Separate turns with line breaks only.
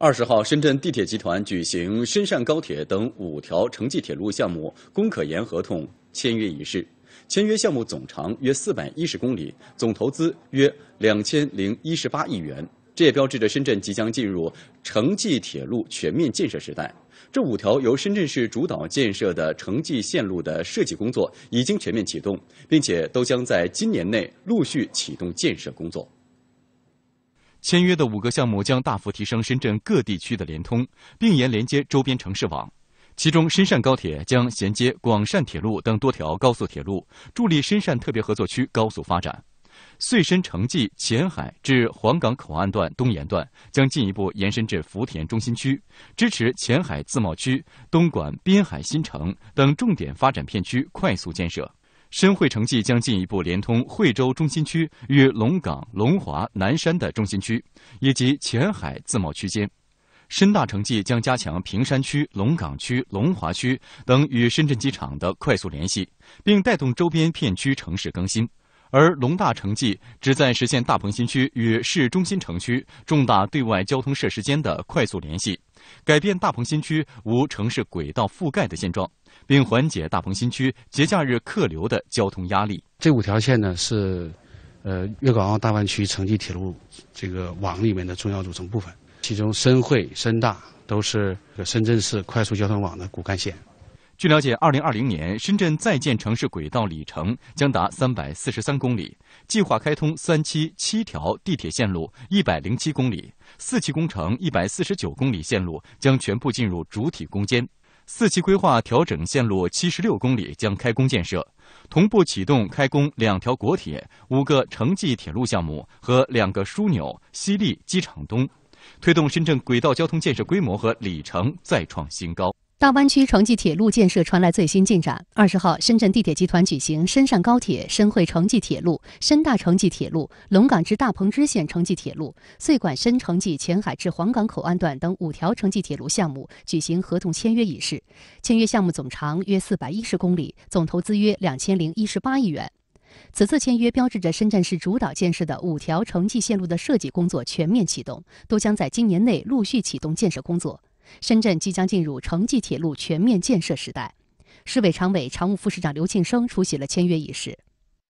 二十号，深圳地铁集团举行深汕高铁等五条城际铁路项目工可研合同签约仪式。签约项目总长约四百一十公里，总投资约两千零一十八亿元。这也标志着深圳即将进入城际铁路全面建设时代。这五条由深圳市主导建设的城际线路的设计工作已经全面启动，并且都将在今年内陆续启动建设工作。签约的五个项目将大幅提升深圳各地区的联通，并沿连接周边城市网。其中，深汕高铁将衔接广汕铁路等多条高速铁路，助力深汕特别合作区高速发展。穗深城际前海至黄岗口岸段东延段将进一步延伸至福田中心区，支持前海自贸区、东莞滨海新城等重点发展片区快速建设。深惠城际将进一步连通惠州中心区与龙岗、龙华、南山的中心区，以及前海自贸区间；深大城际将加强坪山区、龙岗区、龙华区等与深圳机场的快速联系，并带动周边片区城市更新；而龙大城际旨在实现大鹏新区与市中心城区重大对外交通设施间的快速联系。改变大鹏新区无城市轨道覆盖的现状，并缓解大鹏新区节假日客流的交通压力。这五条线呢是，呃，粤港澳大湾区城际铁路这个网里面的重要组成部分。其中深惠、深大都是深圳市快速交通网的骨干线。据了解，二零二零年深圳在建城市轨道里程将达三百四十三公里，计划开通三期七条地铁线路一百零七公里，四期工程一百四十九公里线路将全部进入主体攻坚。四期规划调整线路七十六公里将开工建设，同步启动开工两条国铁、五个城际铁路项目和两个枢纽西丽机场东，推动深圳轨道交通建设规模和里程再创新高。
大湾区城际铁路建设传来最新进展。二十号，深圳地铁集团举行深汕高铁、深惠城际铁路、深大城际铁路、龙岗至大鹏支线城际铁路、穗莞深城际前海至黄冈口岸段等五条城际铁路项目举行合同签约仪式。签约项目总长约四百一十公里，总投资约两千零一十八亿元。此次签约标志着深圳市主导建设的五条城际线路的设计工作全面启动，都将在今年内陆续启动建设工作。深圳即将进入城际铁路全面建设时代，市委常委、常务副市长刘庆生出席了签约仪式。